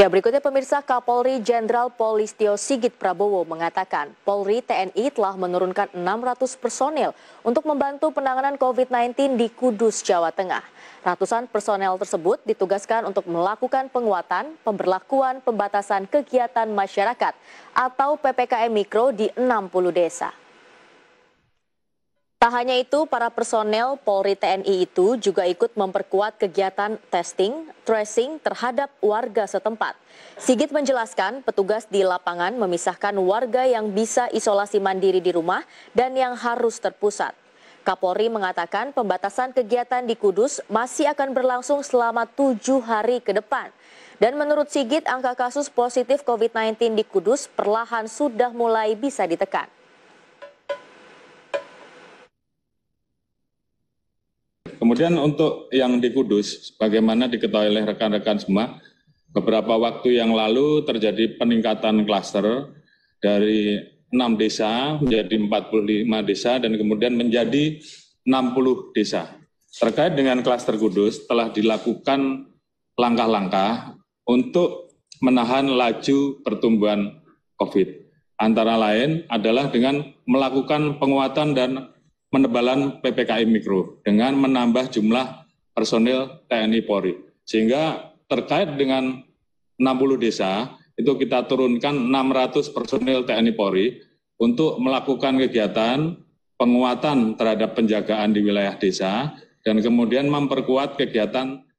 Ya, berikutnya pemirsa Kapolri Jenderal Polistio Sigit Prabowo mengatakan Polri TNI telah menurunkan 600 personel untuk membantu penanganan COVID-19 di Kudus, Jawa Tengah. Ratusan personel tersebut ditugaskan untuk melakukan penguatan, pemberlakuan, pembatasan kegiatan masyarakat atau PPKM Mikro di 60 desa. Tak hanya itu, para personel Polri TNI itu juga ikut memperkuat kegiatan testing, tracing terhadap warga setempat. Sigit menjelaskan, petugas di lapangan memisahkan warga yang bisa isolasi mandiri di rumah dan yang harus terpusat. Kapolri mengatakan pembatasan kegiatan di Kudus masih akan berlangsung selama tujuh hari ke depan. Dan menurut Sigit, angka kasus positif COVID-19 di Kudus perlahan sudah mulai bisa ditekan. Kemudian untuk yang di Kudus, bagaimana diketahui oleh rekan-rekan semua, beberapa waktu yang lalu terjadi peningkatan klaster dari 6 desa menjadi 45 desa dan kemudian menjadi 60 desa. Terkait dengan klaster Kudus telah dilakukan langkah-langkah untuk menahan laju pertumbuhan COVID. Antara lain adalah dengan melakukan penguatan dan penebalan PPKM Mikro dengan menambah jumlah personil TNI Polri. Sehingga terkait dengan 60 desa, itu kita turunkan 600 personil TNI Polri untuk melakukan kegiatan penguatan terhadap penjagaan di wilayah desa dan kemudian memperkuat kegiatan